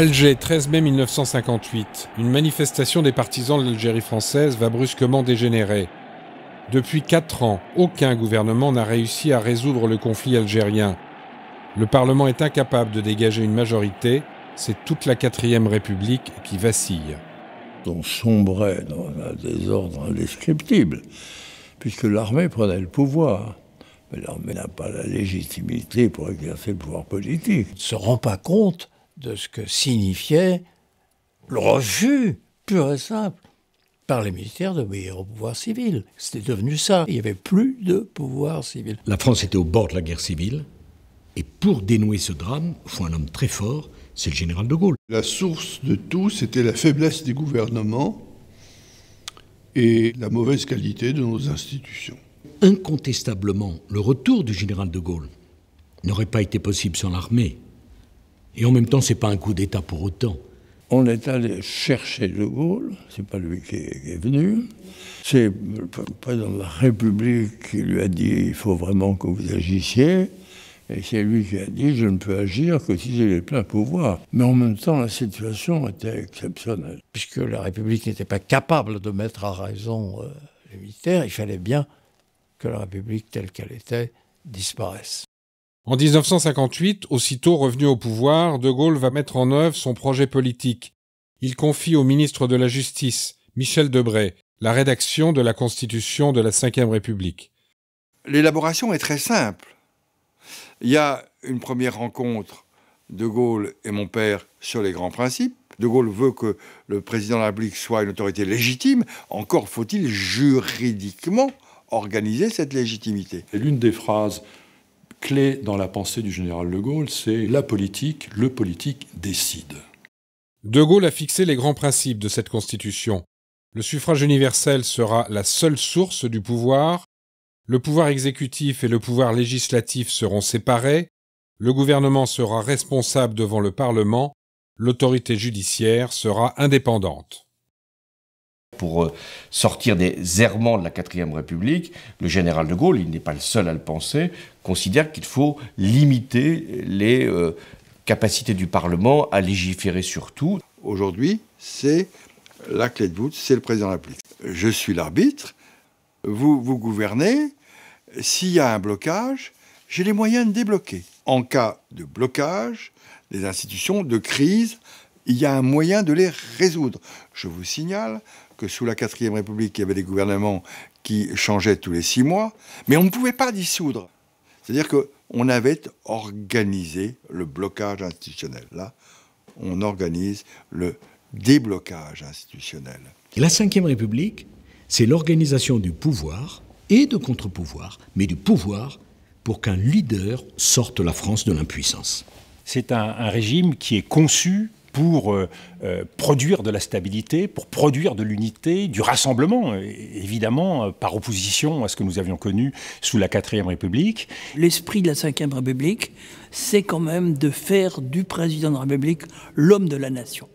Alger, 13 mai 1958. Une manifestation des partisans de l'Algérie française va brusquement dégénérer. Depuis quatre ans, aucun gouvernement n'a réussi à résoudre le conflit algérien. Le Parlement est incapable de dégager une majorité. C'est toute la quatrième République qui vacille. On sombrait dans un désordre indescriptible, puisque l'armée prenait le pouvoir. Mais l'armée n'a pas la légitimité pour exercer le pouvoir politique. Ne se rend pas compte de ce que signifiait le refus pur et simple par les militaires d'obéir au pouvoir civil. C'était devenu ça. Il n'y avait plus de pouvoir civil. La France était au bord de la guerre civile. Et pour dénouer ce drame, il faut un homme très fort, c'est le général de Gaulle. La source de tout, c'était la faiblesse des gouvernements et la mauvaise qualité de nos institutions. Incontestablement, le retour du général de Gaulle n'aurait pas été possible sans l'armée. Et en même temps, ce n'est pas un coup d'État pour autant. On est allé chercher De Gaulle, c'est pas lui qui est, venu, c'est le président de la République qui lui a dit il faut vraiment que vous agissiez, et c'est lui qui a dit je ne peux agir que si j'ai les pleins pouvoirs. Mais en même temps, la situation était exceptionnelle. Puisque la République n'était pas capable de mettre à raison euh, les militaires, il fallait bien que la République telle qu'elle était disparaisse. En 1958, aussitôt revenu au pouvoir, De Gaulle va mettre en œuvre son projet politique. Il confie au ministre de la Justice, Michel Debray, la rédaction de la Constitution de la Ve République. L'élaboration est très simple. Il y a une première rencontre de Gaulle et mon père sur les grands principes. De Gaulle veut que le président de la République soit une autorité légitime. Encore faut-il juridiquement organiser cette légitimité. Et l'une des phrases clé dans la pensée du général de Gaulle, c'est la politique, le politique décide. De Gaulle a fixé les grands principes de cette Constitution. Le suffrage universel sera la seule source du pouvoir, le pouvoir exécutif et le pouvoir législatif seront séparés, le gouvernement sera responsable devant le Parlement, l'autorité judiciaire sera indépendante pour euh, sortir des errements de la 4ème République, le général de Gaulle, il n'est pas le seul à le penser, considère qu'il faut limiter les euh, capacités du Parlement à légiférer sur tout. Aujourd'hui, c'est la clé de voûte, c'est le président de la République. Je suis l'arbitre, vous, vous gouvernez, s'il y a un blocage, j'ai les moyens de débloquer. En cas de blocage des institutions, de crise, il y a un moyen de les résoudre. Je vous signale que sous la 4ème République, il y avait des gouvernements qui changeaient tous les six mois, mais on ne pouvait pas dissoudre. C'est-à-dire qu'on avait organisé le blocage institutionnel. Là, on organise le déblocage institutionnel. Et la Ve République, c'est l'organisation du pouvoir et de contre-pouvoir, mais du pouvoir pour qu'un leader sorte la France de l'impuissance. C'est un, régime qui est conçu pour euh, euh, produire de la stabilité, pour produire de l'unité, du rassemblement, euh, évidemment, par opposition à ce que nous avions connu sous la 4ème République. L'esprit de la 5ème République, c'est quand même de faire du président de la République l'homme de la nation.